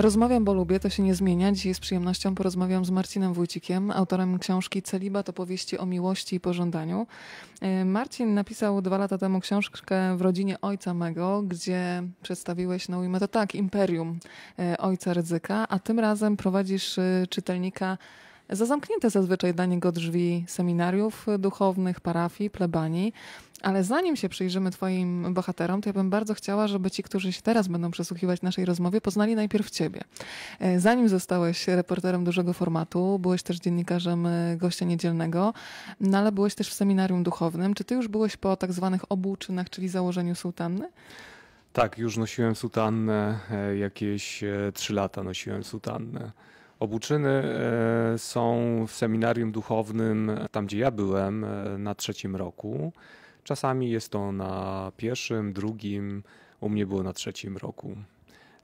Rozmawiam, bo lubię, to się nie zmienia. Dzisiaj z przyjemnością porozmawiam z Marcinem Wójcikiem, autorem książki Celibat opowieści o miłości i pożądaniu. E, Marcin napisał dwa lata temu książkę W rodzinie ojca mego, gdzie przedstawiłeś, no to tak, imperium e, ojca ryzyka, a tym razem prowadzisz e, czytelnika za zamknięte zazwyczaj dla niego drzwi seminariów duchownych, parafii, plebanii. Ale zanim się przyjrzymy Twoim bohaterom, to ja bym bardzo chciała, żeby ci, którzy się teraz będą przesłuchiwać naszej rozmowie, poznali najpierw Ciebie. E, zanim zostałeś reporterem dużego formatu, byłeś też dziennikarzem e, gościa niedzielnego, no ale byłeś też w seminarium duchownym. Czy Ty już byłeś po tak zwanych obuczynach, czyli założeniu sutanny? Tak, już nosiłem sutannę, e, jakieś trzy lata nosiłem sutannę. Obuczyny e, są w seminarium duchownym, tam gdzie ja byłem, e, na trzecim roku. Czasami jest to na pierwszym, drugim, u mnie było na trzecim roku.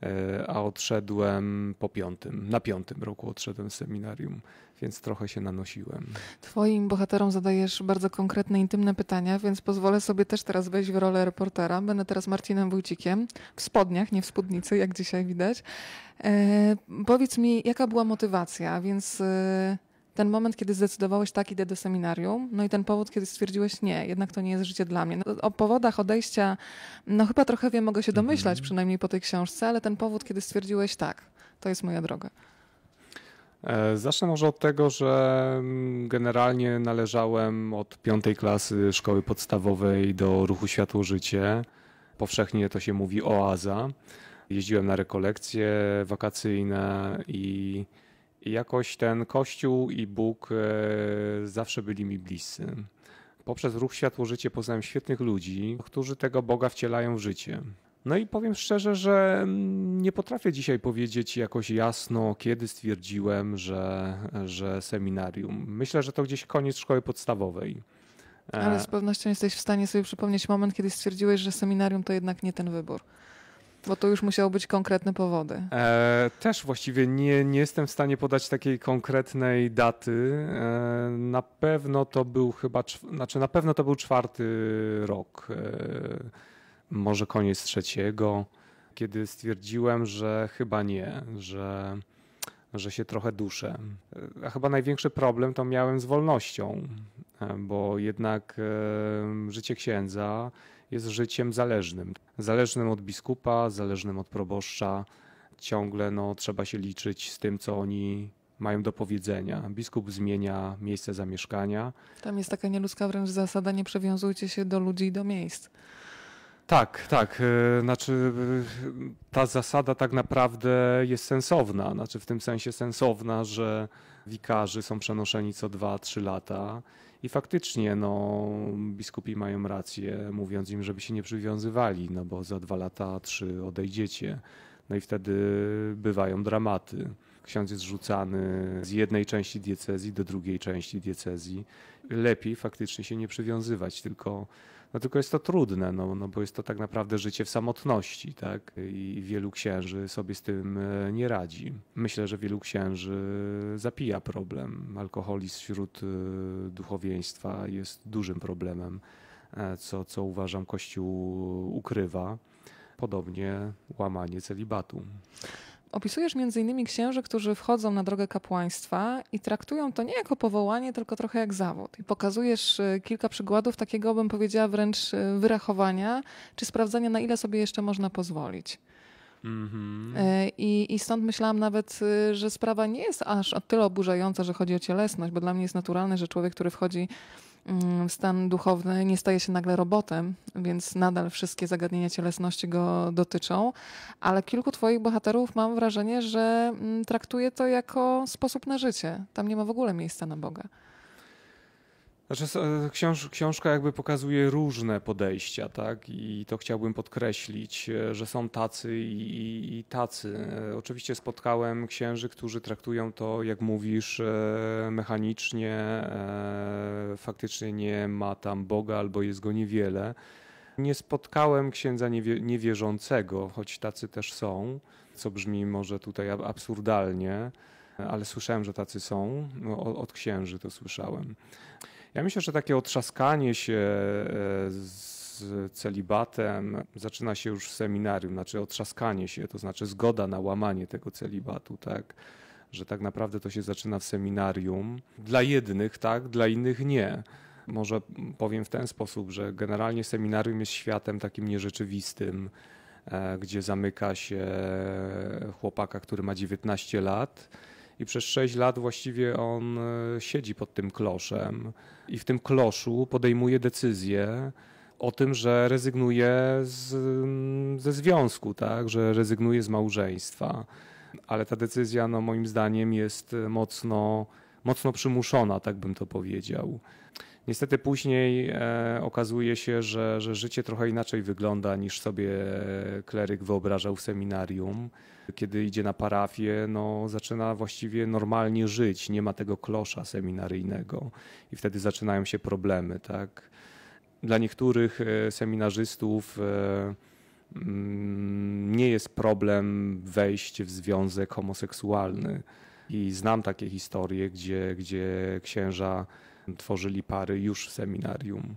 E, a odszedłem po piątym, na piątym roku odszedłem z seminarium, więc trochę się nanosiłem. Twoim bohaterom zadajesz bardzo konkretne, intymne pytania, więc pozwolę sobie też teraz wejść w rolę reportera. Będę teraz Marcinem Wójcikiem, w spodniach, nie w spódnicy, jak dzisiaj widać. E, powiedz mi, jaka była motywacja, więc... E, ten moment, kiedy zdecydowałeś tak, idę do seminarium, no i ten powód, kiedy stwierdziłeś nie, jednak to nie jest życie dla mnie. No, o powodach odejścia, no chyba trochę wiem, mogę się mhm. domyślać, przynajmniej po tej książce, ale ten powód, kiedy stwierdziłeś tak, to jest moja droga. E, zacznę może od tego, że mm, generalnie należałem od piątej klasy szkoły podstawowej do ruchu Światło Życie. Powszechnie to się mówi oaza. Jeździłem na rekolekcje wakacyjne i jakoś ten Kościół i Bóg e, zawsze byli mi bliscy. Poprzez ruch Światło Życie poznałem świetnych ludzi, którzy tego Boga wcielają w życie. No i powiem szczerze, że nie potrafię dzisiaj powiedzieć jakoś jasno, kiedy stwierdziłem, że, że seminarium. Myślę, że to gdzieś koniec szkoły podstawowej. Ale e, z pewnością jesteś w stanie sobie przypomnieć moment, kiedy stwierdziłeś, że seminarium to jednak nie ten wybór. Bo to już musiały być konkretne powody. E, też właściwie nie, nie jestem w stanie podać takiej konkretnej daty. E, na pewno to był chyba, znaczy na pewno to był czwarty rok, e, może koniec trzeciego, kiedy stwierdziłem, że chyba nie, że, że się trochę duszę. E, a chyba największy problem to miałem z wolnością, e, bo jednak e, życie księdza jest życiem zależnym zależnym od biskupa, zależnym od proboszcza. Ciągle no, trzeba się liczyć z tym, co oni mają do powiedzenia. Biskup zmienia miejsce zamieszkania. Tam jest taka nieludzka wręcz zasada, nie przywiązujcie się do ludzi i do miejsc. Tak, tak. E, znaczy, e, ta zasada tak naprawdę jest sensowna. Znaczy, w tym sensie sensowna, że wikarzy są przenoszeni co 2-3 lata i faktycznie no, biskupi mają rację, mówiąc im, żeby się nie przywiązywali, no bo za dwa lata, trzy odejdziecie. No i wtedy bywają dramaty. Ksiądz jest rzucany z jednej części diecezji do drugiej części diecezji. Lepiej faktycznie się nie przywiązywać, tylko no tylko jest to trudne, no, no bo jest to tak naprawdę życie w samotności, tak? I wielu księży sobie z tym e, nie radzi. Myślę, że wielu księży zapija problem. Alkoholizm wśród e, duchowieństwa jest dużym problemem, e, co, co uważam Kościół ukrywa. Podobnie łamanie celibatu. Opisujesz m.in. księży, którzy wchodzą na drogę kapłaństwa i traktują to nie jako powołanie, tylko trochę jak zawód. I pokazujesz y, kilka przykładów takiego, bym powiedziała, wręcz y, wyrachowania, czy sprawdzania, na ile sobie jeszcze można pozwolić. Mhm. Y, I, I, stąd myślałam nawet, że sprawa nie jest aż o tyle oburzająca, że chodzi o cielesność, bo dla mnie jest naturalne, że człowiek, który wchodzi Mm, stan duchowny nie staje się nagle robotem, więc nadal wszystkie zagadnienia cielesności go dotyczą, ale kilku twoich bohaterów mam wrażenie, że mm, traktuje to jako sposób na życie. Tam nie ma w ogóle miejsca na Boga. Znaczy, książ, książka jakby pokazuje różne podejścia, tak? I to chciałbym podkreślić, e, że są tacy i, i, i tacy. E, oczywiście spotkałem księży, którzy traktują to, jak mówisz, e, mechanicznie. Faktycznie nie ma tam Boga albo jest go niewiele. Nie spotkałem księdza niewierzącego, choć tacy też są, co brzmi może tutaj absurdalnie ale słyszałem, że tacy są. Od księży to słyszałem. Ja myślę, że takie otrzaskanie się e, z celibatem zaczyna się już w seminarium, znaczy otrzaskanie się, to znaczy zgoda na łamanie tego celibatu, tak? Że tak naprawdę to się zaczyna w seminarium. Dla jednych tak, dla innych nie. Może powiem w ten sposób, że generalnie seminarium jest światem takim nierzeczywistym, e, gdzie zamyka się chłopaka, który ma 19 lat i przez 6 lat właściwie on e, siedzi pod tym kloszem i w tym kloszu podejmuje decyzję o tym, że rezygnuje z, mm, ze związku, tak? że rezygnuje z małżeństwa. Ale ta decyzja, no, moim zdaniem, jest e, mocno, mocno przymuszona, tak bym to powiedział. Niestety później e, okazuje się, że, że życie trochę inaczej wygląda niż sobie kleryk wyobrażał w seminarium. Kiedy idzie na parafię, no, zaczyna właściwie normalnie żyć, nie ma tego klosza seminaryjnego i wtedy zaczynają się problemy. Tak? Dla niektórych e, seminarzystów e, mm, nie jest problem wejść w związek homoseksualny. I znam takie historie, gdzie, gdzie księża tworzyli pary już w seminarium.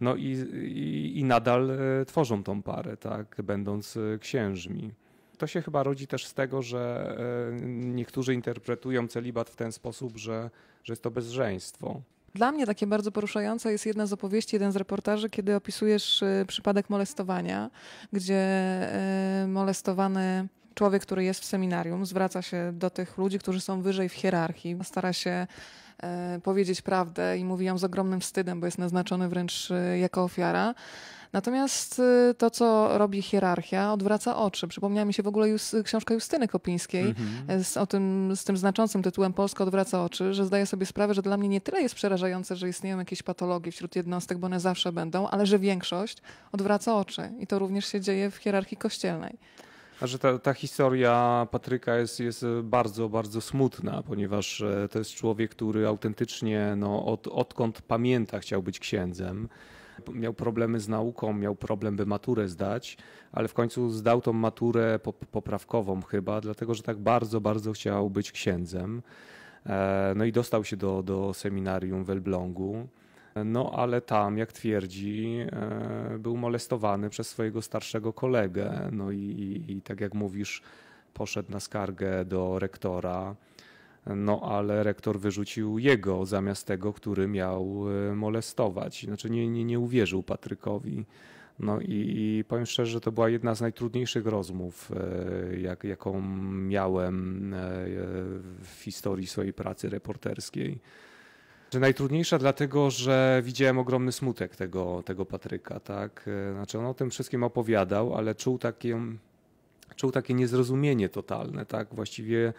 No i, i, i nadal e, tworzą tą parę, tak, będąc e, księżmi. To się chyba rodzi też z tego, że e, niektórzy interpretują celibat w ten sposób, że, że jest to bezżeństwo. Dla mnie takie bardzo poruszające jest jedna z opowieści, jeden z reportaży, kiedy opisujesz przypadek molestowania, gdzie molestowany człowiek, który jest w seminarium, zwraca się do tych ludzi, którzy są wyżej w hierarchii, stara się e, powiedzieć prawdę i mówi ją z ogromnym wstydem, bo jest naznaczony wręcz e, jako ofiara. Natomiast e, to, co robi hierarchia, odwraca oczy. Przypomniała mi się w ogóle już książka Justyny Kopińskiej mhm. e, z, o tym, z tym znaczącym tytułem Polska odwraca oczy, że zdaję sobie sprawę, że dla mnie nie tyle jest przerażające, że istnieją jakieś patologie wśród jednostek, bo one zawsze będą, ale że większość odwraca oczy. I to również się dzieje w hierarchii kościelnej że ta, ta historia Patryka jest, jest bardzo, bardzo smutna, ponieważ e, to jest człowiek, który autentycznie no, od, odkąd pamięta chciał być księdzem. Miał problemy z nauką, miał problem, by maturę zdać, ale w końcu zdał tą maturę poprawkową chyba, dlatego że tak bardzo, bardzo chciał być księdzem. E, no i dostał się do, do seminarium w Elblągu. No ale tam, jak twierdzi, e, był molestowany przez swojego starszego kolegę. No i, i, i tak jak mówisz, poszedł na skargę do rektora. No ale rektor wyrzucił jego zamiast tego, który miał e, molestować. Znaczy nie, nie, nie uwierzył Patrykowi. No i, i powiem szczerze, że to była jedna z najtrudniejszych rozmów, e, jak, jaką miałem w historii swojej pracy reporterskiej że najtrudniejsza, dlatego że widziałem ogromny smutek tego, tego Patryka, tak? E, znaczy on o tym wszystkim opowiadał, ale czuł takie, czuł takie niezrozumienie totalne, tak? Właściwie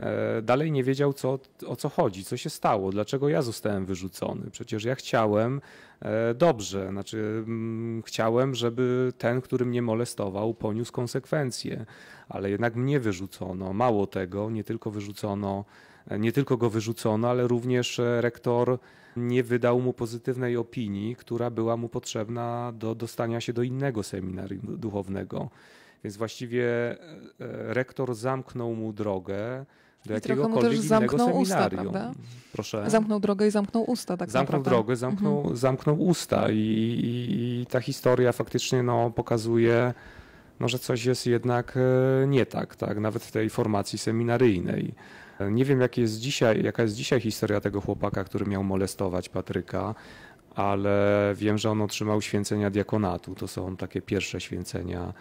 e, dalej nie wiedział, co, o co chodzi, co się stało, dlaczego ja zostałem wyrzucony. Przecież ja chciałem e, dobrze, znaczy mm, chciałem, żeby ten, który mnie molestował, poniósł konsekwencje, ale jednak mnie wyrzucono. Mało tego, nie tylko wyrzucono nie tylko go wyrzucono, ale również e, rektor nie wydał mu pozytywnej opinii, która była mu potrzebna do dostania się do innego seminarium duchownego. Więc właściwie e, e, rektor zamknął mu drogę do I jakiegokolwiek zamknął seminarium. Usta, Proszę. Zamknął drogę i zamknął usta, tak Zamknął naprawdę. drogę, zamknął, mhm. zamknął usta. I, i, I, ta historia faktycznie no, pokazuje, no, że coś jest jednak nie tak, tak, nawet w tej formacji seminaryjnej. Nie wiem, jak jest dzisiaj, jaka jest dzisiaj historia tego chłopaka, który miał molestować Patryka, ale wiem, że on otrzymał święcenia diakonatu. To są takie pierwsze święcenia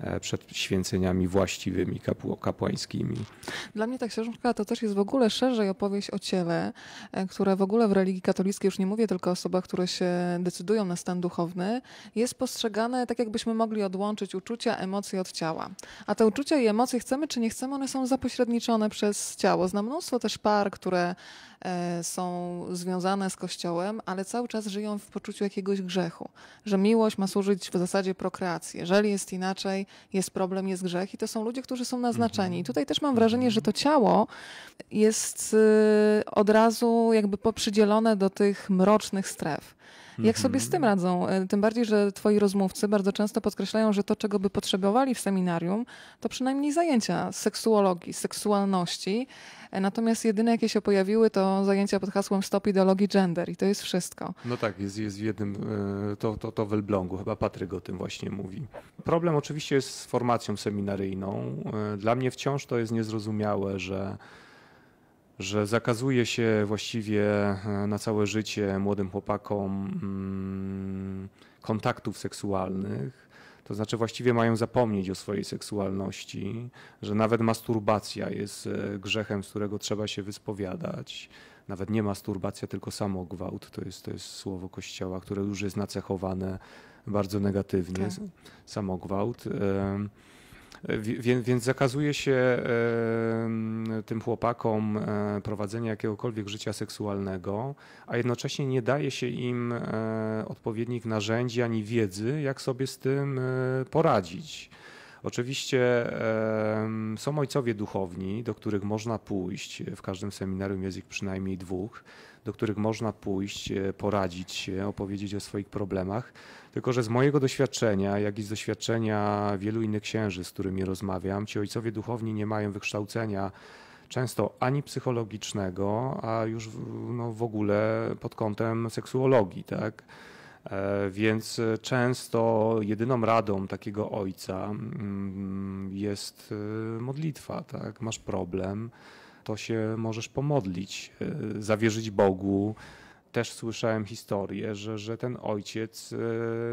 E, przed święceniami właściwymi, kapłańskimi. Dla mnie ta książka to też jest w ogóle szerzej opowieść o ciele, e, które w ogóle w religii katolickiej, już nie mówię tylko o osobach, które się decydują na stan duchowny, jest postrzegane tak, jakbyśmy mogli odłączyć uczucia, emocje od ciała. A te uczucia i emocje, chcemy czy nie chcemy, one są zapośredniczone przez ciało. Znam mnóstwo też par, które E, są związane z Kościołem, ale cały czas żyją w poczuciu jakiegoś grzechu, że miłość ma służyć w zasadzie prokreacji. Jeżeli jest inaczej, jest problem, jest grzech i to są ludzie, którzy są naznaczeni. Mhm. I tutaj też mam wrażenie, że to ciało jest y, od razu jakby poprzydzielone do tych mrocznych stref. Jak sobie z mhm. tym radzą? E, tym bardziej, że twoi rozmówcy bardzo często podkreślają, że to, czego by potrzebowali w seminarium, to przynajmniej zajęcia seksuologii, seksualności. E, natomiast jedyne, jakie się pojawiły, to zajęcia pod hasłem Stop ideologii gender i to jest wszystko. No tak, jest, jest w jednym, e, to, to, to w Elblągu, chyba Patryk o tym właśnie mówi. Problem oczywiście jest z formacją seminaryjną. Dla mnie wciąż to jest niezrozumiałe, że że zakazuje się właściwie e, na całe życie młodym chłopakom mm, kontaktów seksualnych. To znaczy właściwie mają zapomnieć o swojej seksualności, że nawet masturbacja jest e, grzechem, z którego trzeba się wyspowiadać. Nawet nie masturbacja, tylko samogwałt. To jest, to jest słowo kościoła, które już jest nacechowane bardzo negatywnie. Tak. Samogwałt. Y więc, więc zakazuje się tym chłopakom e, prowadzenia jakiegokolwiek życia seksualnego, a jednocześnie nie daje się im e, odpowiednich narzędzi ani wiedzy, jak sobie z tym e, poradzić. Oczywiście są ojcowie duchowni, do których można pójść, w każdym seminarium jest ich przynajmniej dwóch, do których można pójść, e, poradzić się, opowiedzieć o swoich problemach. Tylko, że z mojego doświadczenia, jak i z doświadczenia wielu innych księży, z którymi rozmawiam, ci ojcowie duchowni nie mają wykształcenia często ani psychologicznego, a już no, w ogóle pod kątem seksuologii, tak? E, więc e, często jedyną radą takiego ojca mm, jest e, modlitwa. Tak? Masz problem, to się możesz pomodlić, zawierzyć Bogu. Też słyszałem historię, że, że ten ojciec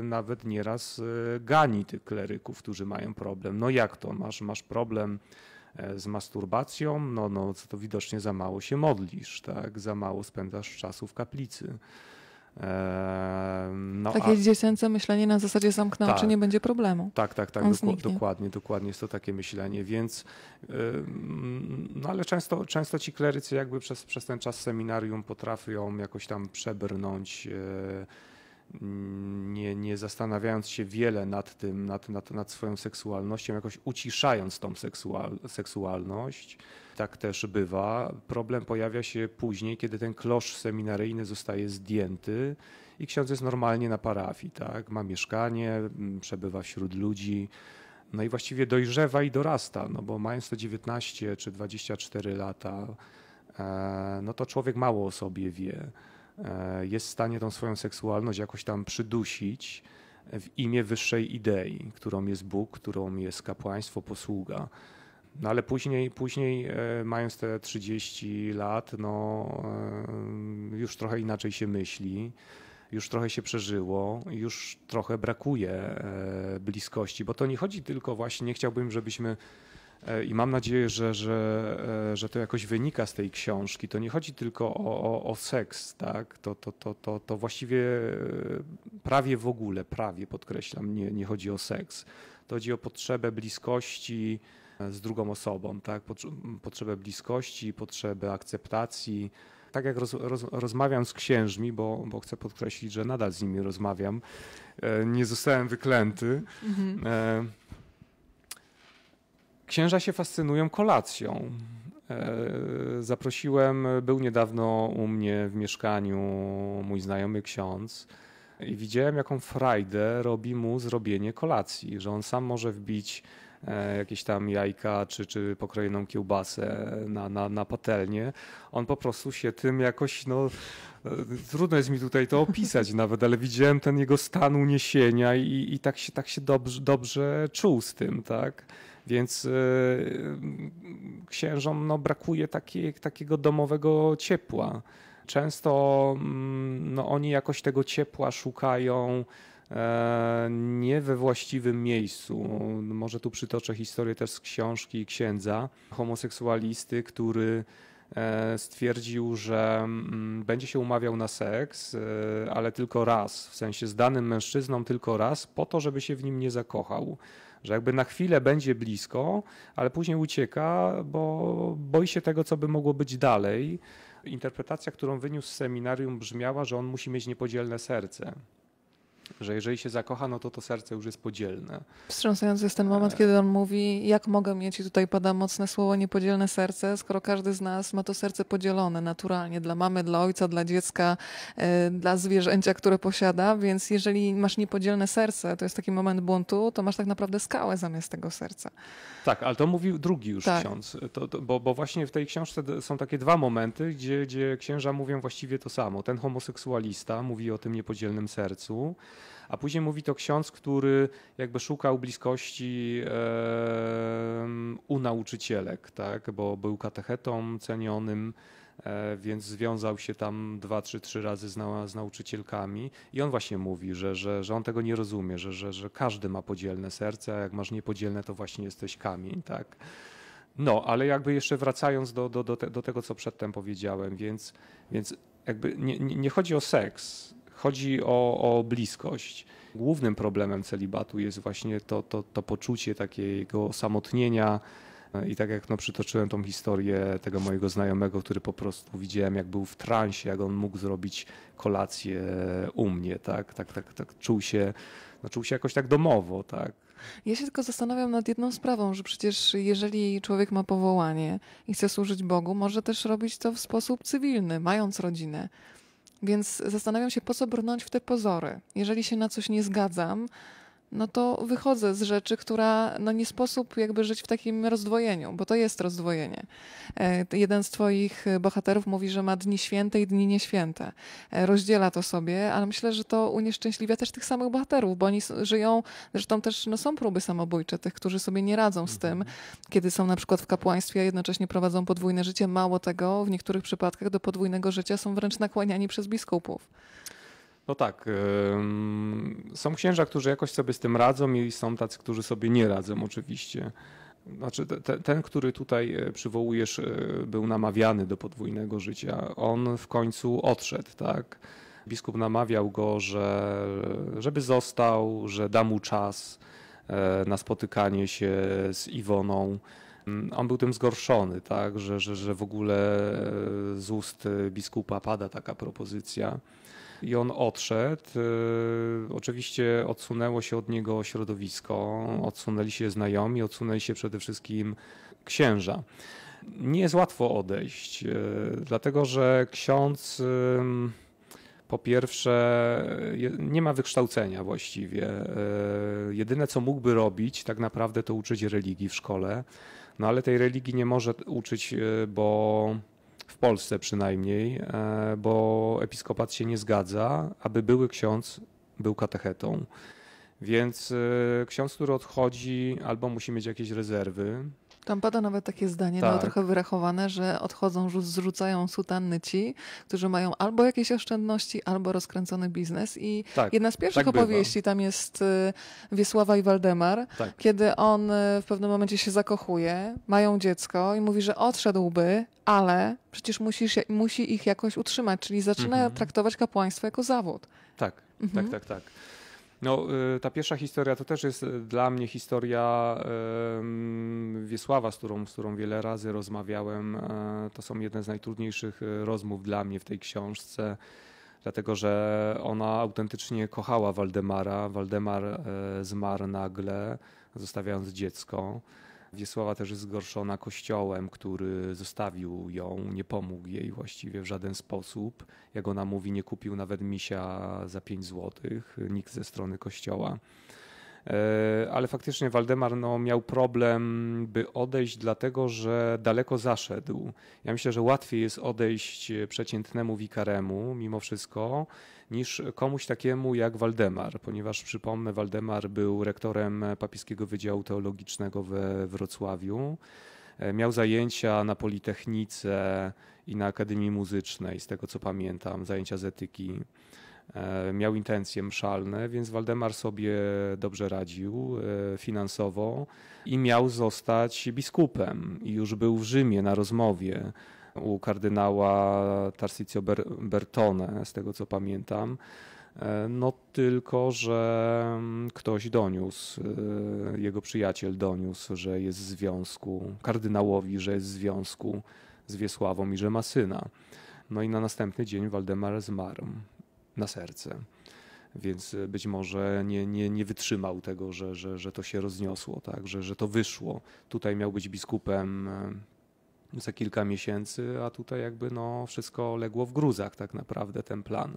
nawet nieraz gani tych kleryków, którzy mają problem. No jak to? Masz, masz problem z masturbacją? No, no to widocznie za mało się modlisz, tak? za mało spędzasz czasu w kaplicy. No, takie a... dziecięce myślenie na zasadzie zamknę tak, nie będzie problemu. Tak, tak, tak, doku, dokładnie, dokładnie jest to takie myślenie, więc no ale często, często ci klerycy jakby przez, przez ten czas seminarium potrafią jakoś tam przebrnąć, e, nie, nie zastanawiając się wiele nad tym, nad, nad, nad swoją seksualnością, jakoś uciszając tą seksual, seksualność, tak też bywa. Problem pojawia się później, kiedy ten klosz seminaryjny zostaje zdjęty i ksiądz jest normalnie na parafii, tak? Ma mieszkanie, mm, przebywa wśród ludzi. No i właściwie dojrzewa i dorasta, no bo mając te 19 czy 24 lata, e, no to człowiek mało o sobie wie. E, jest w stanie tą swoją seksualność jakoś tam przydusić w imię wyższej idei, którą jest Bóg, którą jest kapłaństwo, posługa. No ale później, później e, mając te 30 lat, no e, już trochę inaczej się myśli, już trochę się przeżyło, już trochę brakuje e, bliskości, bo to nie chodzi tylko właśnie, nie chciałbym, żebyśmy i mam nadzieję, że, że, że to jakoś wynika z tej książki. To nie chodzi tylko o, o, o seks, tak? To, to, to, to, to właściwie prawie w ogóle, prawie podkreślam, nie, nie chodzi o seks. To chodzi o potrzebę bliskości, E, z drugą osobą, tak? Potrzebę bliskości, potrzebę akceptacji. Tak jak roz, roz, rozmawiam z księżmi, bo, bo chcę podkreślić, że nadal z nimi rozmawiam, e, nie zostałem wyklęty. Mhm. E, księża się fascynują kolacją. Zaprosiłem, był niedawno u mnie w mieszkaniu mój znajomy ksiądz i widziałem, jaką frajdę robi mu zrobienie kolacji, że on sam może wbić E, jakieś tam jajka czy, czy pokrojoną kiełbasę na, na, na patelnię. On po prostu się tym jakoś, no e, trudno jest mi tutaj to opisać nawet, ale widziałem ten jego stan uniesienia i, i tak się, tak się dobrze, dobrze czuł z tym, tak? Więc yy, księżom no, brakuje takie, takiego domowego ciepła. Często mm, no, oni jakoś tego ciepła szukają E, nie we właściwym miejscu. Może tu przytoczę historię też z książki i księdza, homoseksualisty, który e, stwierdził, że mm, będzie się umawiał na seks, e, ale tylko raz, w sensie z danym mężczyzną tylko raz, po to, żeby się w nim nie zakochał. Że jakby na chwilę będzie blisko, ale później ucieka, bo boi się tego, co by mogło być dalej. Interpretacja, którą wyniósł z seminarium, brzmiała, że on musi mieć niepodzielne serce że jeżeli się zakocha, no to to serce już jest podzielne. Wstrząsający jest ten moment, e. kiedy on mówi, jak mogę mieć, i tutaj pada mocne słowo, niepodzielne serce, skoro każdy z nas ma to serce podzielone naturalnie dla mamy, dla ojca, dla dziecka, e, dla zwierzęcia, które posiada, więc jeżeli masz niepodzielne serce, to jest taki moment buntu, to masz tak naprawdę skałę zamiast tego serca. Tak, ale to mówił drugi już tak. ksiądz, to, to, bo, bo właśnie w tej książce są takie dwa momenty, gdzie, gdzie księża mówią właściwie to samo. Ten homoseksualista mówi o tym niepodzielnym sercu, a później mówi to ksiądz, który jakby szukał bliskości u nauczycielek, tak? bo był katechetą cenionym e, więc związał się tam dwa, trzy, trzy razy z, z, nauczycielkami i on właśnie mówi, że, że, że on tego nie rozumie, że, że, że każdy ma podzielne serce, a jak masz niepodzielne, to właśnie jesteś kamień, tak? No, ale jakby jeszcze wracając do, do, do, te, do tego, co przedtem powiedziałem, więc, więc jakby nie, nie chodzi o seks, chodzi o, o bliskość. Głównym problemem celibatu jest właśnie to, to, to poczucie takiego osamotnienia, e, i tak jak no, przytoczyłem tą historię tego mojego znajomego, który po prostu widziałem, jak był w transie, jak on mógł zrobić kolację u mnie, tak? Tak, tak, tak czuł się, no, czuł się jakoś tak domowo, tak? Ja się tylko zastanawiam nad jedną sprawą, że przecież jeżeli człowiek ma powołanie i chce służyć Bogu, może też robić to w sposób cywilny, mając rodzinę. Więc zastanawiam się, po co brnąć w te pozory. Jeżeli się na coś nie zgadzam, no to wychodzę z rzeczy, która no nie sposób jakby żyć w takim rozdwojeniu, bo to jest rozdwojenie. E, jeden z twoich e, bohaterów mówi, że ma dni święte i dni nieświęte. E, rozdziela to sobie, ale myślę, że to unieszczęśliwia też tych samych bohaterów, bo oni żyją, zresztą też no, są próby samobójcze tych, którzy sobie nie radzą z tym, mhm. kiedy są na przykład w kapłaństwie, a jednocześnie prowadzą podwójne życie. Mało tego, w niektórych przypadkach do podwójnego życia są wręcz nakłaniani przez biskupów. No tak. Są księża, którzy jakoś sobie z tym radzą i są tacy, którzy sobie nie radzą oczywiście. Znaczy, ten, który tutaj e, przywołujesz, e, był namawiany do podwójnego życia. On w końcu odszedł, tak? Biskup namawiał go, że, żeby został, że da mu czas e, na spotykanie się z Iwoną. Mm, on był tym zgorszony, tak? że, że, że w ogóle z ust biskupa pada taka propozycja i on odszedł. E, oczywiście odsunęło się od niego środowisko, odsunęli się znajomi, odsunęli się przede wszystkim księża. Nie jest łatwo odejść, e, dlatego że ksiądz po pierwsze, nie ma wykształcenia właściwie. E, jedyne, co mógłby robić, tak naprawdę, to uczyć religii w szkole. No ale tej religii nie może uczyć, bo w Polsce przynajmniej, e, bo episkopat się nie zgadza, aby były ksiądz był katechetą. Więc e, ksiądz, który odchodzi, albo musi mieć jakieś rezerwy, tam pada nawet takie zdanie, no, tak. no trochę wyrachowane, że odchodzą, zrzucają sutanny ci, którzy mają albo jakieś oszczędności, albo rozkręcony biznes. I tak, jedna z pierwszych tak opowieści tam jest y, Wiesława i Waldemar, tak. kiedy on y, w pewnym momencie się zakochuje, mają dziecko i mówi, że odszedłby, ale przecież musisz, musi ich jakoś utrzymać, czyli zaczyna mhm. traktować kapłaństwo jako zawód. Tak, mhm. tak, tak, tak. No, y, ta pierwsza historia to też jest y, dla mnie historia y, Wiesława, z którą, z którą wiele razy rozmawiałem. E, to są jedne z najtrudniejszych rozmów dla mnie w tej książce, dlatego że ona autentycznie kochała Waldemara. Waldemar e, zmarł nagle, zostawiając dziecko. Wiesława też jest zgorszona kościołem, który zostawił ją, nie pomógł jej właściwie w żaden sposób. Jak ona mówi, nie kupił nawet misia za 5 złotych, nikt ze strony kościoła. E, ale faktycznie Waldemar no, miał problem, by odejść, dlatego że daleko zaszedł. Ja myślę, że łatwiej jest odejść przeciętnemu wikaremu mimo wszystko, niż komuś takiemu jak Waldemar, ponieważ przypomnę, Waldemar był rektorem papieskiego Wydziału Teologicznego we Wrocławiu. E, miał zajęcia na Politechnice i na Akademii Muzycznej, z tego co pamiętam, zajęcia z etyki. E, miał intencje mszalne, więc Waldemar sobie dobrze radził e, finansowo i miał zostać biskupem. I już był w Rzymie na rozmowie u kardynała Tarsicio Bertone, z tego co pamiętam. E, no tylko, że mm, ktoś doniósł, e, jego przyjaciel doniósł, że jest w związku, kardynałowi, że jest w związku z Wiesławą i że ma syna. No i na następny dzień Waldemar zmarł na serce. Więc e, być może nie, nie, nie wytrzymał tego, że, że, że to się rozniosło, tak? że, że to wyszło. Tutaj miał być biskupem za kilka miesięcy, a tutaj jakby no wszystko legło w gruzach tak naprawdę ten plan.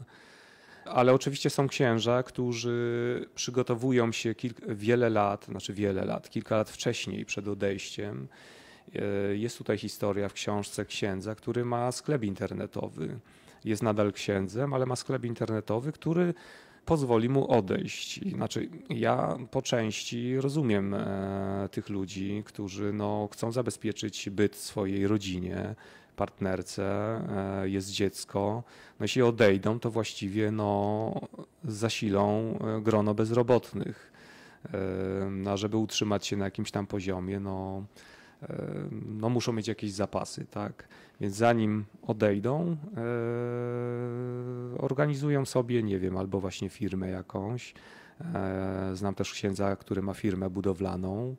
Ale oczywiście są księża, którzy przygotowują się kilk- wiele lat, znaczy wiele lat, kilka lat wcześniej przed odejściem. E, jest tutaj historia w książce księdza, który ma sklep internetowy. Jest nadal księdzem, ale ma sklep internetowy, który pozwoli mu odejść. Znaczy, ja po części rozumiem e, tych ludzi, którzy no, chcą zabezpieczyć byt swojej rodzinie, partnerce, e, jest dziecko. No, jeśli odejdą, to właściwie no, zasilą e, grono bezrobotnych. E, no, a żeby utrzymać się na jakimś tam poziomie, no, e, no muszą mieć jakieś zapasy, tak? Więc zanim odejdą, e, organizują sobie, nie wiem, albo właśnie firmę jakąś. E, znam też księdza, który ma firmę budowlaną,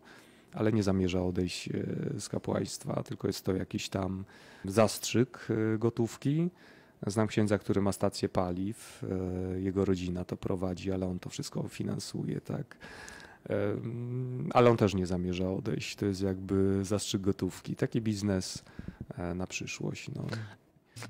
ale nie zamierza odejść e, z kapłaństwa, tylko jest to jakiś tam zastrzyk gotówki. Znam księdza, który ma stację paliw, jego rodzina to prowadzi, ale on to wszystko finansuje, tak. Ale on też nie zamierza odejść. To jest jakby zastrzyk gotówki. Taki biznes E, na przyszłość. No.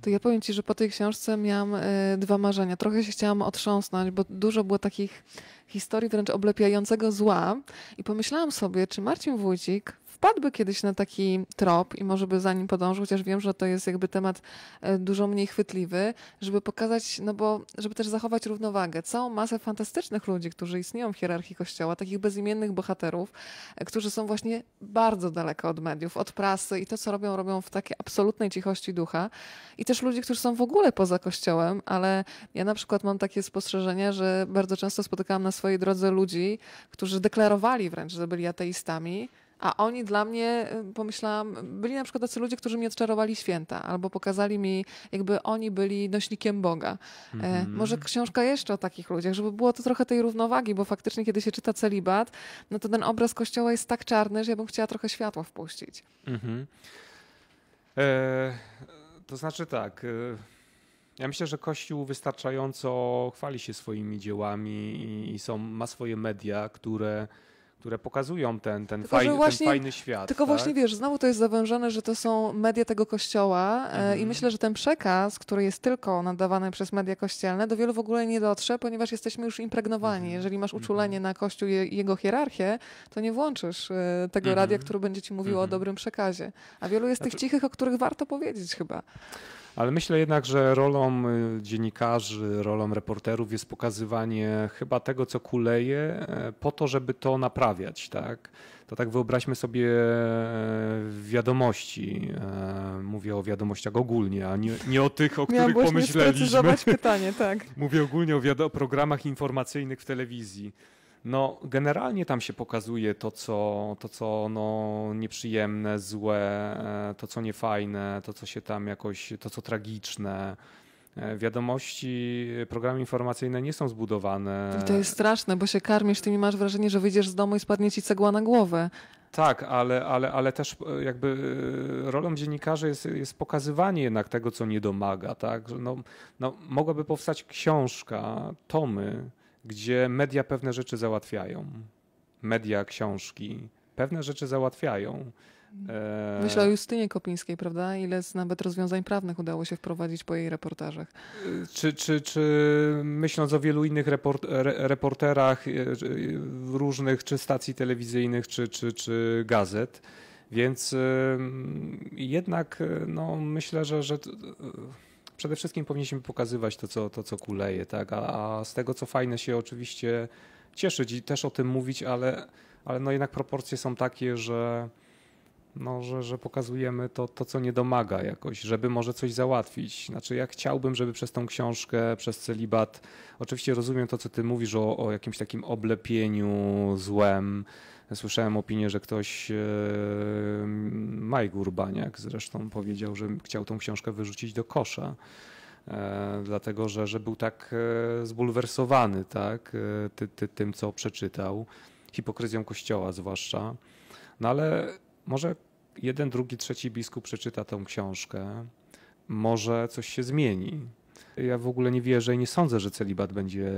To ja powiem Ci, że po tej książce miałam e, dwa marzenia. Trochę się chciałam otrząsnąć, bo dużo było takich historii wręcz oblepiającego zła. I pomyślałam sobie, czy Marcin Wójcik wpadłby kiedyś na taki trop i może by za nim podążył, chociaż wiem, że to jest jakby temat e, dużo mniej chwytliwy, żeby pokazać, no bo żeby też zachować równowagę. Całą masę fantastycznych ludzi, którzy istnieją w hierarchii Kościoła, takich bezimiennych bohaterów, e, którzy są właśnie bardzo daleko od mediów, od prasy i to, co robią, robią w takiej absolutnej cichości ducha. I też ludzi, którzy są w ogóle poza Kościołem, ale ja na przykład mam takie spostrzeżenie, że bardzo często spotykałam na swojej drodze ludzi, którzy deklarowali wręcz, że byli ateistami, a oni dla mnie, y, pomyślałam, byli na przykład tacy ludzie, którzy mi odczarowali święta, albo pokazali mi, jakby oni byli nośnikiem Boga. Mm -hmm. Może książka jeszcze o takich ludziach, żeby było to trochę tej równowagi, bo faktycznie, kiedy się czyta celibat, no to ten obraz kościoła jest tak czarny, że ja bym chciała trochę światła wpuścić. Mm -hmm. to znaczy tak. E, ja myślę, że Kościół wystarczająco chwali się swoimi dziełami i, i są, ma swoje media, które które pokazują ten, ten, tylko, fajny, właśnie, ten fajny świat. Tylko tak? właśnie wiesz, znowu to jest zawężone, że to są media tego kościoła e, mhm. i myślę, że ten przekaz, który jest tylko nadawany przez media kościelne, do wielu w ogóle nie dotrze, ponieważ jesteśmy już impregnowani. Mhm. Jeżeli masz uczulenie mhm. na kościół i jego hierarchię, to nie włączysz e, tego mhm. radia, które będzie ci mówiło o mhm. dobrym przekazie. A wielu jest znaczy... tych cichych, o których warto powiedzieć chyba. Ale myślę jednak, że rolą y, dziennikarzy, rolą reporterów jest pokazywanie chyba tego, co kuleje, e, po to, żeby to naprawiać, tak? To tak wyobraźmy sobie e, wiadomości. E, mówię o wiadomościach ogólnie, a nie, nie o tych, o których pomyśleliśmy. pytanie, tak. Mówię ogólnie o programach informacyjnych w telewizji. No, generalnie tam się pokazuje to, co, to, co no, nieprzyjemne, złe, e, to, co niefajne, to, co się tam jakoś, to, co tragiczne. E, wiadomości, e, programy informacyjne nie są zbudowane. To jest straszne, bo się karmisz tym i masz wrażenie, że wyjdziesz z domu i spadnie ci cegła na głowę. Tak, ale, ale, ale też jakby rolą dziennikarzy jest, jest pokazywanie jednak tego, co nie domaga. Tak? No, no, mogłaby powstać książka, tomy gdzie media pewne rzeczy załatwiają. Media, książki, pewne rzeczy załatwiają. E, myślę o Justynie Kopińskiej, prawda? Ile z nawet rozwiązań prawnych udało się wprowadzić po jej reportażach. Czy, czy, czy myśląc o wielu innych report, reporterach e, różnych, czy stacji telewizyjnych, czy, czy, czy gazet. Więc jednak e, no, myślę, że, że przede wszystkim powinniśmy pokazywać to, co, to, co kuleje, tak? A, a z tego, co fajne się oczywiście cieszyć i też o tym mówić, ale, ale no jednak proporcje są takie, że no, że, że pokazujemy to, to, co nie domaga jakoś, żeby może coś załatwić. Znaczy, ja chciałbym, żeby przez tą książkę, przez celibat, oczywiście rozumiem to, co ty mówisz o, o jakimś takim oblepieniu złem, Słyszałem opinię, że ktoś, e, Majk Urbaniak zresztą powiedział, że chciał tą książkę wyrzucić do kosza e, dlatego że, że był tak e, zbulwersowany tak, ty, ty, tym, co przeczytał, hipokryzją Kościoła zwłaszcza. No ale może jeden, drugi, trzeci biskup przeczyta tą książkę, może coś się zmieni. Ja w ogóle nie wierzę i nie sądzę, że celibat będzie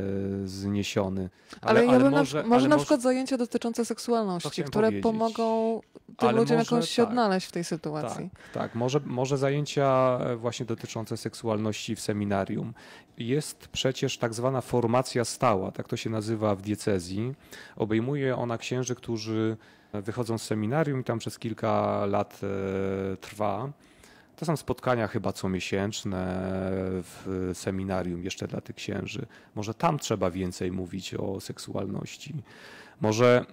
zniesiony. Ale, ale, ale może, na, może ale na przykład zajęcia dotyczące seksualności, które powiedzieć. pomogą tym ludziom może, jakoś się tak, odnaleźć w tej sytuacji. Tak, tak. Może, może zajęcia e, właśnie dotyczące seksualności w seminarium. Jest przecież tak zwana formacja stała, tak to się nazywa w diecezji. Obejmuje ona księży, którzy wychodzą z seminarium i tam przez kilka lat e, trwa. To są spotkania chyba comiesięczne w seminarium jeszcze dla tych księży. Może tam trzeba więcej mówić o seksualności. Może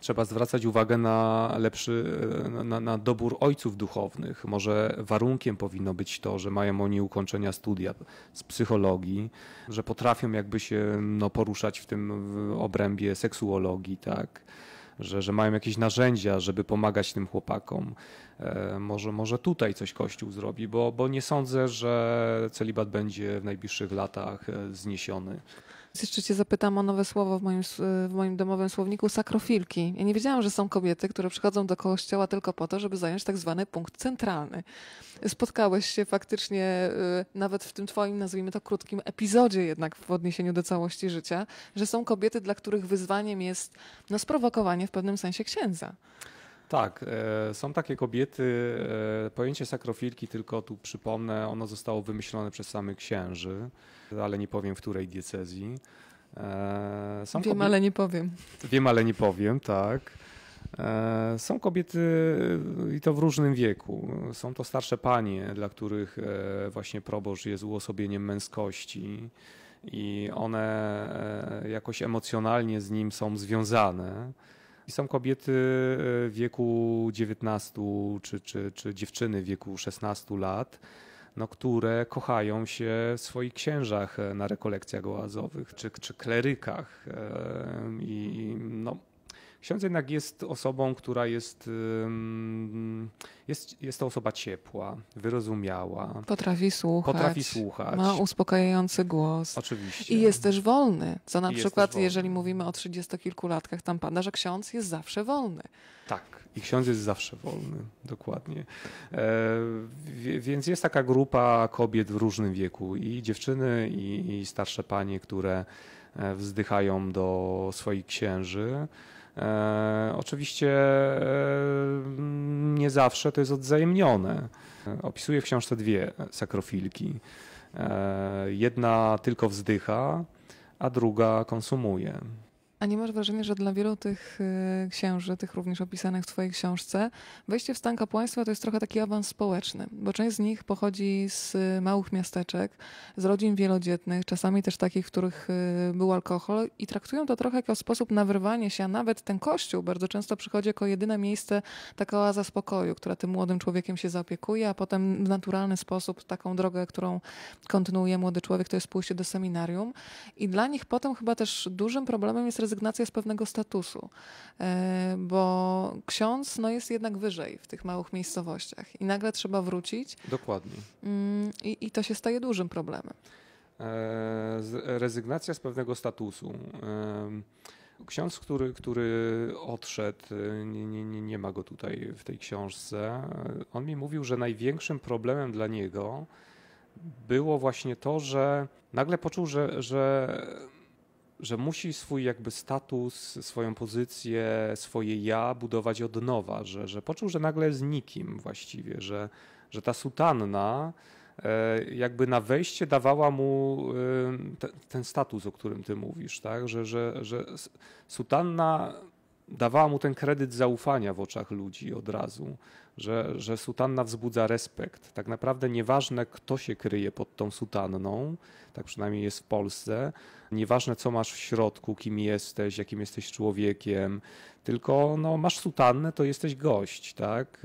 trzeba zwracać uwagę na lepszy, na, na, dobór ojców duchownych. Może warunkiem powinno być to, że mają oni ukończenia studia z psychologii, że potrafią jakby się no, poruszać w tym obrębie seksuologii, tak że, że mają jakieś narzędzia, żeby pomagać tym chłopakom. E, może, może tutaj coś Kościół zrobi, bo, bo nie sądzę, że celibat będzie w najbliższych latach e, zniesiony. Jeszcze cię zapytam o nowe słowo w moim, w moim domowym słowniku sakrofilki. Ja nie wiedziałam, że są kobiety, które przychodzą do kościoła tylko po to, żeby zająć tak zwany punkt centralny. Spotkałeś się faktycznie y, nawet w tym twoim, nazwijmy to krótkim epizodzie jednak w odniesieniu do całości życia, że są kobiety, dla których wyzwaniem jest no, sprowokowanie w pewnym sensie księdza. Tak, e, są takie kobiety. E, pojęcie sakrofilki, tylko tu przypomnę, ono zostało wymyślone przez samych księży, ale nie powiem w której diecezji. E, są wiem, kobiety... ale nie powiem. Wiem, ale nie powiem, tak. Są kobiety i to w różnym wieku. Są to starsze panie, dla których właśnie proboszcz jest uosobieniem męskości i one jakoś emocjonalnie z nim są związane są kobiety e, w wieku 19 czy, czy, czy dziewczyny w wieku 16 lat no, które kochają się w swoich księżach e, na rekolekcjach oazowych czy, czy klerykach. E, I no, Ksiądz jednak jest osobą, która jest, jest, jest to osoba ciepła, wyrozumiała. Potrafi słuchać. Potrafi słuchać. Ma uspokajający głos. Oczywiście. I jest też wolny, co na I przykład jeżeli mówimy o 30 kilku latkach, tam pada, że ksiądz jest zawsze wolny. Tak. I ksiądz jest zawsze wolny, dokładnie. E, więc jest taka grupa kobiet w różnym wieku i dziewczyny, i, i starsze panie, które e, wzdychają do swoich księży. E, oczywiście e, nie zawsze to jest odzajemnione. E, opisuję w książce dwie sakrofilki. Jedna tylko wzdycha, a druga konsumuje. A nie masz wrażenia, że dla wielu tych y, księży, tych również opisanych w Twojej książce, wejście w stan kapłaństwa to jest trochę taki awans społeczny, bo część z nich pochodzi z y, małych miasteczek, z rodzin wielodzietnych, czasami też takich, w których y, był alkohol i traktują to trochę jako sposób na wyrwanie się, a nawet ten kościół bardzo często przychodzi jako jedyne miejsce, taka oaza spokoju, która tym młodym człowiekiem się zaopiekuje, a potem w naturalny sposób taką drogę, którą kontynuuje młody człowiek, to jest pójście do seminarium i dla nich potem chyba też dużym problemem jest rezygnacja rezygnacja z pewnego statusu, e, bo ksiądz no, jest jednak wyżej w tych małych miejscowościach i nagle trzeba wrócić. Dokładnie. Mm, I, i to się staje dużym problemem. E, rezygnacja z pewnego statusu. Ksiądz, który, który odszedł, e, nie, nie, nie ma go tutaj w tej książce, on mi mówił, że największym problemem dla niego było właśnie to, że nagle poczuł, że, że że musi swój jakby status, swoją pozycję, swoje ja budować od nowa, że, że poczuł, że nagle jest nikim właściwie, że, że ta sutanna e, jakby na wejście dawała mu e, ten, status, o którym ty mówisz, tak? że, że, że sutanna dawała mu ten kredyt zaufania w oczach ludzi od razu, że, że sutanna wzbudza respekt. Tak naprawdę nieważne, kto się kryje pod tą sutanną, tak przynajmniej jest w Polsce, nieważne, co masz w środku, kim jesteś, jakim jesteś człowiekiem, tylko no, masz sutannę, to jesteś gość, tak?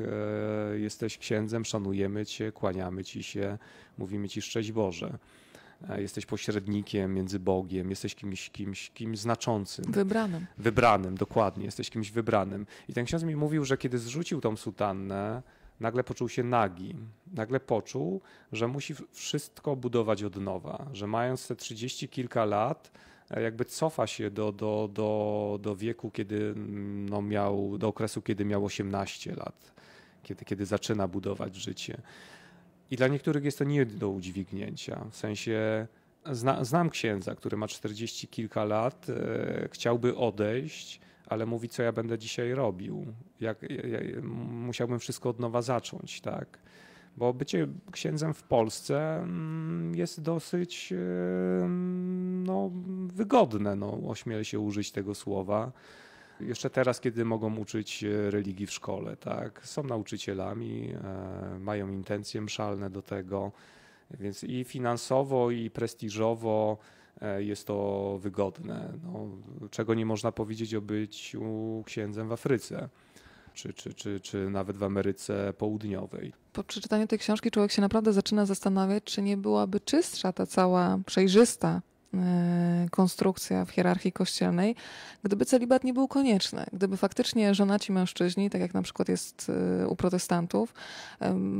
E, jesteś księdzem, szanujemy cię, kłaniamy ci się, mówimy ci szczęść Boże. E, jesteś pośrednikiem między Bogiem, jesteś kimś, kimś, kimś znaczącym. Wybranym. Wybranym, dokładnie, jesteś kimś wybranym. I ten ksiądz mi mówił, że kiedy zrzucił tą sutannę, nagle poczuł się nagi. Nagle poczuł, że musi wszystko budować od nowa, że mając te 30 kilka lat, e, jakby cofa się do, do, do, do wieku, kiedy mm, no miał, do okresu, kiedy miał 18 lat, kiedy, kiedy zaczyna budować życie. I dla niektórych jest to nie do udźwignięcia. W sensie zna, znam księdza, który ma 40 kilka lat, e, chciałby odejść, ale mówi, co ja będę dzisiaj robił. Jak, ja, ja, musiałbym wszystko od nowa zacząć, tak? Bo bycie księdzem w Polsce mm, jest dosyć e, no, wygodne, no, ośmielę się użyć tego słowa jeszcze teraz, kiedy mogą uczyć e, religii w szkole, tak? Są nauczycielami, e, mają intencje mszalne do tego, więc i finansowo, i prestiżowo e, jest to wygodne. No, czego nie można powiedzieć o byciu księdzem w Afryce. Czy, czy, czy, czy nawet w Ameryce Południowej. Po przeczytaniu tej książki człowiek się naprawdę zaczyna zastanawiać, czy nie byłaby czystsza ta cała przejrzysta E, konstrukcja w hierarchii kościelnej, gdyby celibat nie był konieczny, gdyby faktycznie żonaci mężczyźni, tak jak na przykład jest e, u protestantów,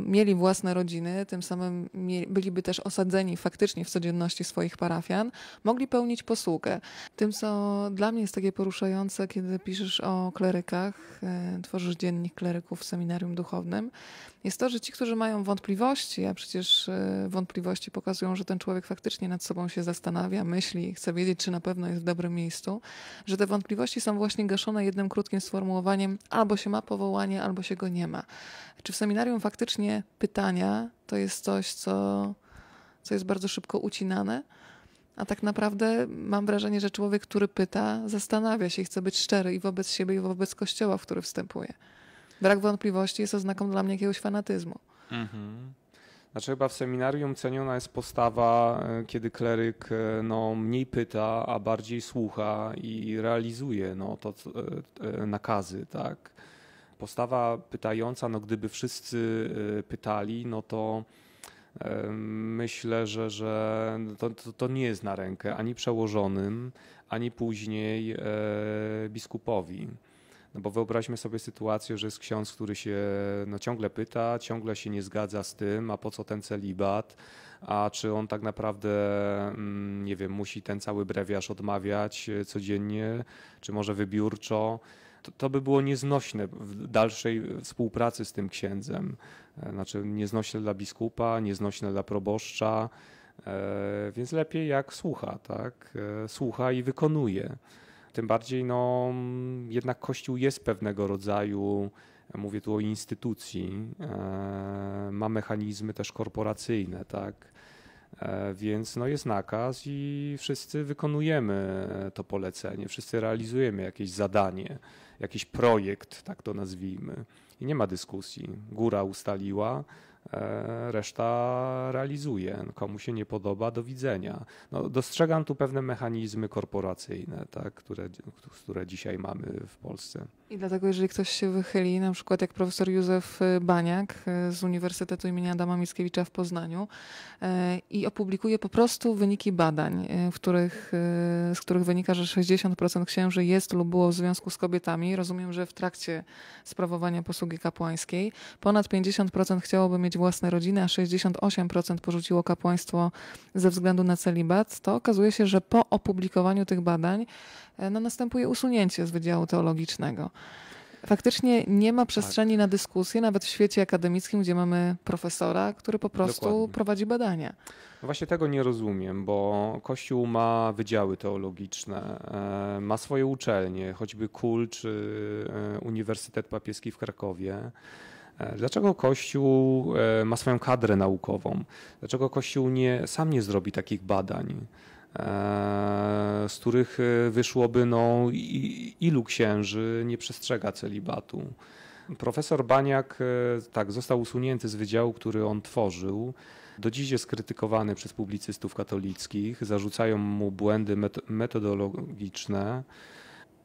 mieli własne rodziny, tym samym byliby też osadzeni faktycznie w codzienności swoich parafian, mogli pełnić posługę. Tym, co dla mnie jest takie poruszające, kiedy piszesz o klerykach, e, tworzysz dziennik kleryków w seminarium duchownym, jest to, że ci, którzy mają wątpliwości, a przecież wątpliwości pokazują, że ten człowiek faktycznie nad sobą się zastanawia, stawia myśli, chce wiedzieć, czy na pewno jest w dobrym miejscu, że te wątpliwości są właśnie gaszone jednym krótkim sformułowaniem: albo się ma powołanie, albo się go nie ma. Czy w seminarium faktycznie pytania to jest coś, co, co jest bardzo szybko ucinane? A tak naprawdę mam wrażenie, że człowiek, który pyta, zastanawia się i chce być szczery i wobec siebie, i wobec kościoła, w który wstępuje. Brak wątpliwości jest oznaką dla mnie jakiegoś fanatyzmu. Mhm. Znaczy chyba w seminarium ceniona jest postawa, e, kiedy kleryk e, no, mniej pyta, a bardziej słucha i realizuje no, to, e, nakazy, tak. Postawa pytająca, no gdyby wszyscy pytali, no to myślę, że, że no, to, to, to, nie jest na rękę ani przełożonym, ani później biskupowi. No bo wyobraźmy sobie sytuację, że jest ksiądz, który się no, ciągle pyta, ciągle się nie zgadza z tym, a po co ten celibat, a czy on tak naprawdę, mm, nie wiem, musi ten cały brewiarz odmawiać e, codziennie, czy może wybiórczo. To, to by było nieznośne w dalszej współpracy z tym księdzem. E, znaczy nieznośne dla biskupa, nieznośne dla proboszcza, e, więc lepiej jak słucha, tak? Słucha i wykonuje. Tym bardziej no, jednak Kościół jest pewnego rodzaju, mówię tu o instytucji, e, ma mechanizmy też korporacyjne, tak? E, więc no jest nakaz i wszyscy wykonujemy to polecenie, wszyscy realizujemy jakieś zadanie, jakiś projekt, tak to nazwijmy. I nie ma dyskusji. Góra ustaliła, E, reszta realizuje. No, komu się nie podoba, do widzenia. No, dostrzegam tu pewne mechanizmy korporacyjne, tak, które, które dzisiaj mamy w Polsce. I dlatego, jeżeli ktoś się wychyli, na przykład jak profesor Józef e, Baniak e, z Uniwersytetu im. Adama Mickiewicza w Poznaniu i opublikuje po prostu wyniki badań, w których, z których wynika, że 60% księży jest lub było w związku z kobietami. Rozumiem, że w trakcie sprawowania posługi kapłańskiej ponad 50% chciałoby mieć własne rodziny, a 68% porzuciło kapłaństwo ze względu na celibat, to okazuje się, że po opublikowaniu tych badań e, no, następuje usunięcie z Wydziału Teologicznego. Faktycznie nie ma przestrzeni tak. na dyskusję, nawet w świecie akademickim, gdzie mamy profesora, który po prostu Dokładnie. prowadzi badania. No właśnie tego nie rozumiem, bo Kościół ma wydziały teologiczne, e, ma swoje uczelnie, choćby KUL czy e, Uniwersytet Papieski w Krakowie. E, dlaczego Kościół e, ma swoją kadrę naukową? Dlaczego Kościół nie, sam nie zrobi takich badań? E, z których wyszłoby no, ilu księży nie przestrzega celibatu. Profesor Baniak tak, został usunięty z wydziału, który on tworzył. Do dziś jest krytykowany przez publicystów katolickich, zarzucają mu błędy metodologiczne.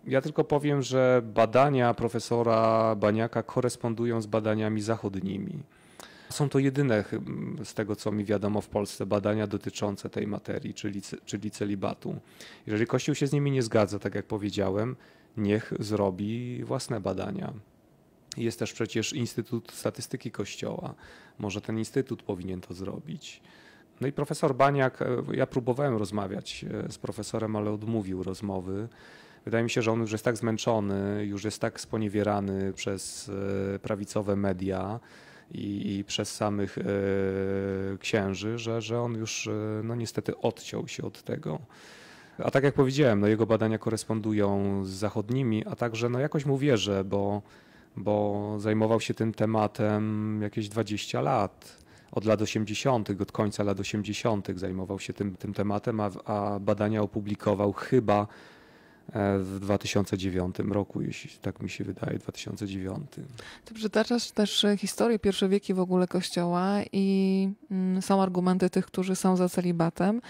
Ja tylko powiem, że badania profesora Baniaka korespondują z badaniami zachodnimi. Są to jedyne, z tego co mi wiadomo w Polsce, badania dotyczące tej materii, czyli, czyli celibatu. Jeżeli Kościół się z nimi nie zgadza, tak jak powiedziałem, niech zrobi własne badania. Jest też przecież Instytut Statystyki Kościoła. Może ten instytut powinien to zrobić. No i profesor Baniak, e, ja próbowałem rozmawiać e, z profesorem, ale odmówił rozmowy. Wydaje mi się, że on już jest tak zmęczony, już jest tak sponiewierany przez e, prawicowe media i, i przez samych e, księży, że, że on już e, no, niestety odciął się od tego. A tak jak powiedziałem, no jego badania korespondują z zachodnimi, a także no jakoś mu wierzę, bo, bo zajmował się tym tematem jakieś 20 lat. Od lat 80., od końca lat 80. zajmował się tym, tym tematem, a, a badania opublikował chyba w 2009 roku, jeśli tak mi się wydaje, 2009. Ty przytaczasz też e, historię, pierwsze wieki w ogóle Kościoła i mm, są argumenty tych, którzy są za celibatem,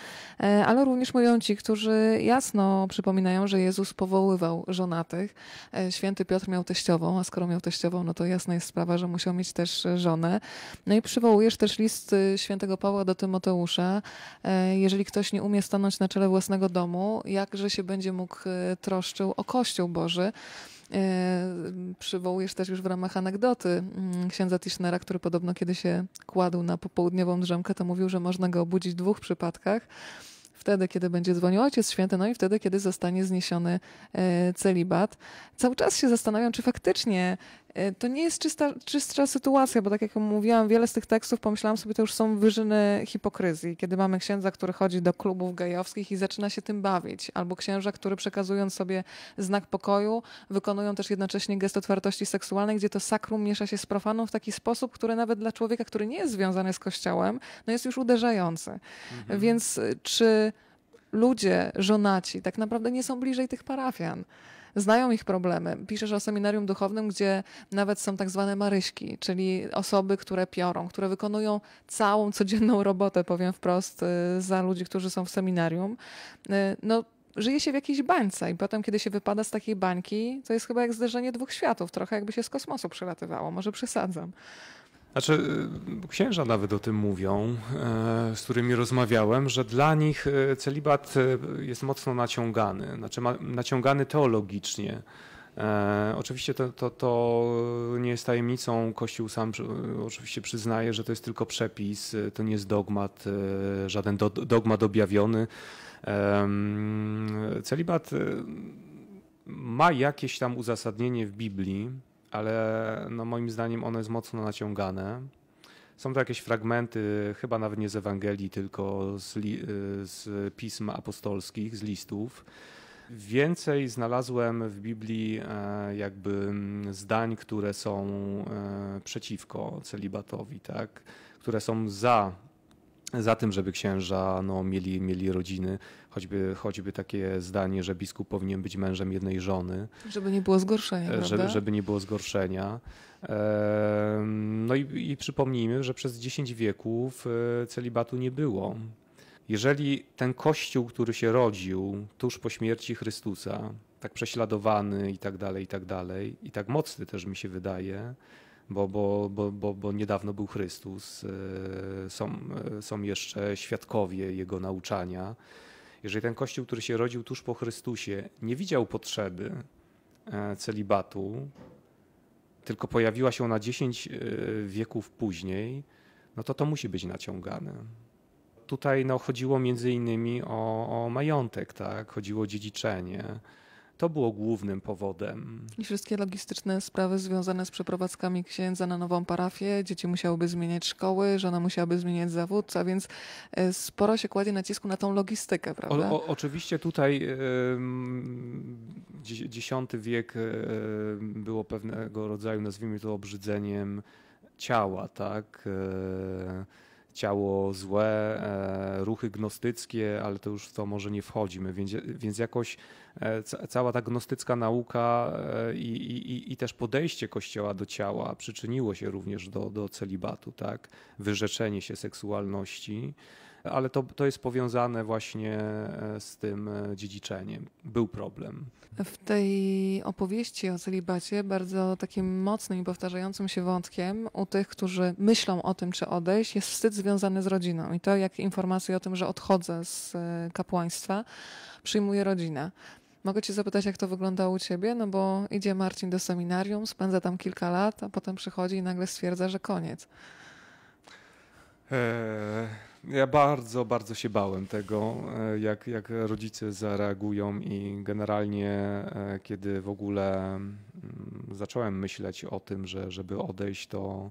e, ale również mówią ci, którzy jasno przypominają, że Jezus powoływał żonatych. E, święty Piotr miał teściową, a skoro miał teściową, no to jasna jest sprawa, że musiał mieć też żonę. No i przywołujesz też list świętego Pawła do Tymoteusza. Jeżeli ktoś nie umie stanąć na czele własnego domu, jakże się będzie mógł troszczył o Kościół Boży. E, przywołujesz też już w ramach anegdoty mm, księdza Tischnera, który podobno kiedy się kładł na popołudniową drzemkę, to mówił, że można go obudzić w dwóch przypadkach wtedy, kiedy będzie dzwonił Ojciec Święty, no i wtedy, kiedy zostanie zniesiony e, celibat. Cały czas się zastanawiam, czy faktycznie E, to nie jest czysta, czysta sytuacja, bo tak jak mówiłam, wiele z tych tekstów pomyślałam sobie, to już są wyżyny hipokryzji, kiedy mamy księdza, który chodzi do klubów gejowskich i zaczyna się tym bawić, albo księża, który przekazując sobie znak pokoju, wykonują też jednocześnie gest otwartości seksualnej, gdzie to sakrum miesza się z profaną w taki sposób, który nawet dla człowieka, który nie jest związany z kościołem, no jest już uderzający. Mhm. Więc y, czy ludzie żonaci tak naprawdę nie są bliżej tych parafian? znają ich problemy. Piszesz o seminarium duchownym, gdzie nawet są tak zwane maryśki, czyli osoby, które piorą, które wykonują całą codzienną robotę, powiem wprost, y, za ludzi, którzy są w seminarium. Y, no, żyje się w jakiejś bańce i potem, kiedy się wypada z takiej bańki, to jest chyba jak zderzenie dwóch światów, trochę jakby się z kosmosu przelatywało, może przesadzam. Znaczy, y, księża nawet o tym mówią, e, z którymi rozmawiałem, że dla nich e, celibat e, jest mocno naciągany, znaczy naciągany teologicznie. oczywiście to, to, to, nie jest tajemnicą. Kościół sam oczywiście przyznaje, że to jest tylko przepis, to nie jest dogmat, żaden do, dogmat objawiony. celibat ma jakieś tam uzasadnienie w Biblii ale no moim zdaniem ono jest mocno naciągane. Są to jakieś fragmenty, chyba nawet nie z Ewangelii, tylko z, z pism apostolskich, z listów. Więcej znalazłem w Biblii e, jakby zdań, które są e, przeciwko celibatowi, tak? które są za za tym, żeby księża no, mieli, mieli rodziny, choćby, choćby takie zdanie, że biskup powinien być mężem jednej żony. Żeby nie było zgorszenia. E, żeby, żeby nie było zgorszenia. E, no i, i przypomnijmy, że przez 10 wieków e, celibatu nie było. Jeżeli ten kościół, który się rodził tuż po śmierci Chrystusa, tak prześladowany i tak dalej, i tak dalej, i tak mocny też mi się wydaje, bo, bo, bo, bo, bo niedawno był Chrystus, e, są, e, są jeszcze świadkowie Jego nauczania. Jeżeli ten Kościół, który się rodził tuż po Chrystusie, nie widział potrzeby e, celibatu, tylko pojawiła się ona 10 wieków później, no to to musi być naciągane. Tutaj no, chodziło między innymi o, o majątek, tak? chodziło o dziedziczenie. To było głównym powodem. I wszystkie logistyczne sprawy związane z przeprowadzkami księdza na nową parafię, dzieci musiałyby zmieniać szkoły, żona musiałaby zmieniać zawód, a więc e, sporo się kładzie nacisku na tą logistykę, prawda? O, o, oczywiście tutaj X wiek e, było pewnego rodzaju, nazwijmy to obrzydzeniem ciała, tak? E, ciało złe, e, ruchy gnostyckie, ale to już w to może nie wchodzimy, więc, więc jakoś e, cała ta gnostycka nauka e, i, i, i też podejście Kościoła do ciała przyczyniło się również do, do celibatu, tak? wyrzeczenie się seksualności ale to, to jest powiązane właśnie e, z tym e, dziedziczeniem. Był problem. W tej opowieści o celibacie bardzo takim mocnym i powtarzającym się wątkiem u tych, którzy myślą o tym, czy odejść, jest wstyd związany z rodziną. I to, jak informacje o tym, że odchodzę z e, kapłaństwa, przyjmuje rodzina. Mogę cię zapytać, jak to wyglądało u ciebie? No bo idzie Marcin do seminarium, spędza tam kilka lat, a potem przychodzi i nagle stwierdza, że koniec. Eee, ja bardzo, bardzo się bałem tego, e, jak, jak rodzice zareagują i generalnie, e, kiedy w ogóle mm, zacząłem myśleć o tym, że żeby odejść, to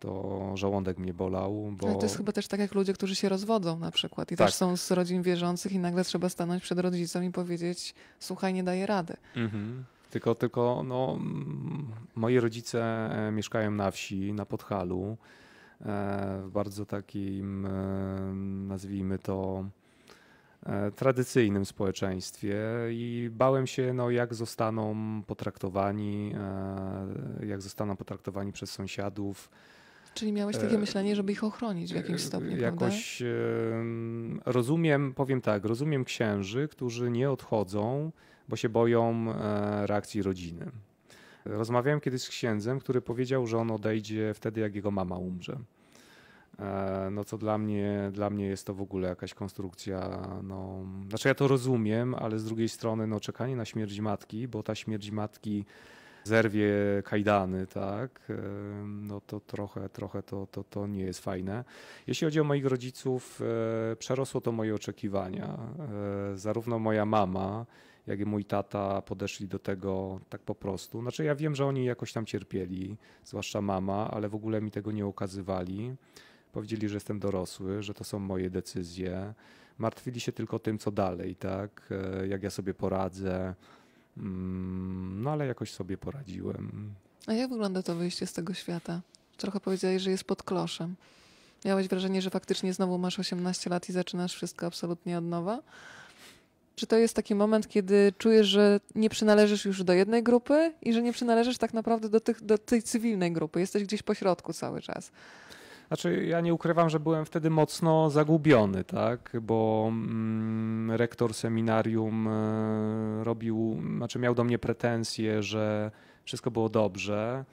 to żołądek mnie bolał. Bo... Ale to jest chyba też tak jak ludzie, którzy się rozwodzą na przykład i tak. też są z rodzin wierzących i nagle trzeba stanąć przed rodzicem i powiedzieć słuchaj, nie daję rady. Mhm. Tylko, tylko no, moi rodzice e, mieszkają na wsi, na Podhalu w bardzo takim, nazwijmy to, e, tradycyjnym społeczeństwie i bałem się, no, jak zostaną potraktowani, e, jak zostaną potraktowani przez sąsiadów. Czyli miałeś takie e, myślenie, żeby ich ochronić w jakimś stopniu, jakoś, prawda? Rozumiem, powiem tak, rozumiem księży, którzy nie odchodzą, bo się boją reakcji rodziny. Rozmawiałem kiedyś z księdzem, który powiedział, że on odejdzie wtedy, jak jego mama umrze. E, no co dla mnie, dla mnie jest to w ogóle jakaś konstrukcja, no, znaczy ja to rozumiem, ale z drugiej strony no, czekanie na śmierć matki, bo ta śmierć matki zerwie kajdany, tak, e, no to trochę, trochę to, to, to nie jest fajne. Jeśli chodzi o moich rodziców, e, przerosło to moje oczekiwania. Zarówno moja mama, jak i mój tata podeszli do tego tak po prostu. Znaczy ja wiem, że oni jakoś tam cierpieli, zwłaszcza mama, ale w ogóle mi tego nie okazywali. Powiedzieli, że jestem dorosły, że to są moje decyzje. Martwili się tylko tym, co dalej, tak? E, jak ja sobie poradzę. Mm, no ale jakoś sobie poradziłem. A jak wygląda to wyjście z tego świata? Trochę powiedziałeś, że jest pod kloszem. Miałeś wrażenie, że faktycznie znowu masz 18 lat i zaczynasz wszystko absolutnie od nowa? Czy to jest taki moment, kiedy czujesz, że nie przynależysz już do jednej grupy i że nie przynależysz tak naprawdę do, tych, do tej cywilnej grupy? Jesteś gdzieś pośrodku cały czas. Znaczy, ja nie ukrywam, że byłem wtedy mocno zagubiony, tak, bo mm, rektor seminarium e, robił, znaczy miał do mnie pretensje, że wszystko było dobrze,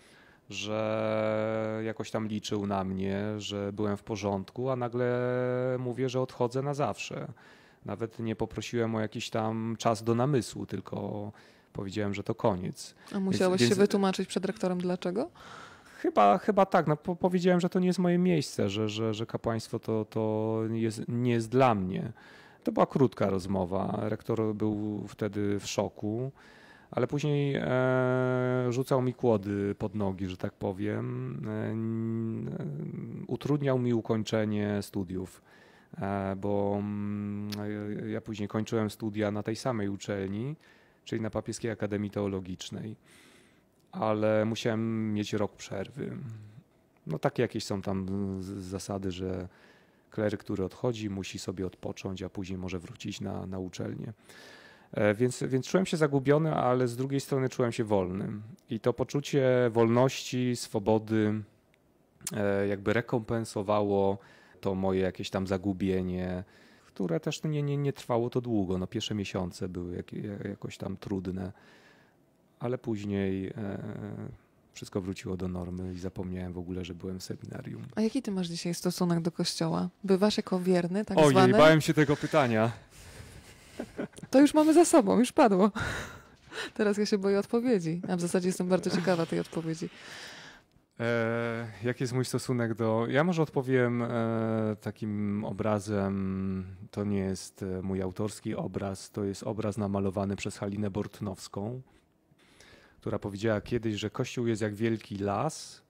że jakoś tam liczył na mnie, że byłem w porządku, a nagle mówię, że odchodzę na zawsze. Nawet nie poprosiłem o jakiś tam czas do namysłu, tylko powiedziałem, że to koniec. A musiałeś więc, się wytłumaczyć przed rektorem dlaczego? Chyba, chyba tak. No, po, powiedziałem, że to nie jest moje miejsce, że, że, że kapłaństwo to, to jest, nie jest dla mnie. To była krótka rozmowa. Rektor był wtedy w szoku, ale później e, rzucał mi kłody pod nogi, że tak powiem. E, utrudniał mi ukończenie studiów, e, bo mm, ja później kończyłem studia na tej samej uczelni, czyli na Papieskiej Akademii Teologicznej ale musiałem mieć rok przerwy. No takie jakieś są tam y, zasady, że kleryk, który odchodzi, musi sobie odpocząć, a później może wrócić na, na uczelnię. E, więc, więc czułem się zagubiony, ale z drugiej strony czułem się wolnym. I to poczucie wolności, swobody e, jakby rekompensowało to moje jakieś tam zagubienie, które też nie, nie, nie trwało to długo. No, pierwsze miesiące były jakieś jakoś tam trudne ale później e, wszystko wróciło do normy i zapomniałem w ogóle, że byłem w seminarium. A jaki ty masz dzisiaj stosunek do kościoła? Bywasz jako wierny, tak Ojej, zwany? bałem się tego pytania. To już mamy za sobą, już padło. Teraz ja się boję odpowiedzi, a w zasadzie jestem bardzo ciekawa tej odpowiedzi. E, jaki jest mój stosunek do. Ja może odpowiem e, takim obrazem. To nie jest e, mój autorski obraz, to jest obraz namalowany przez Halinę Bortnowską która powiedziała kiedyś, że Kościół jest jak wielki las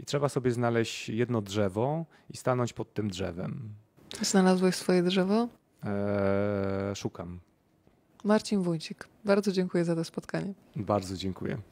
i trzeba sobie znaleźć jedno drzewo i stanąć pod tym drzewem. Znalazłeś swoje drzewo? Eee, szukam. Marcin Wójcik, bardzo dziękuję za to spotkanie. Bardzo dziękuję.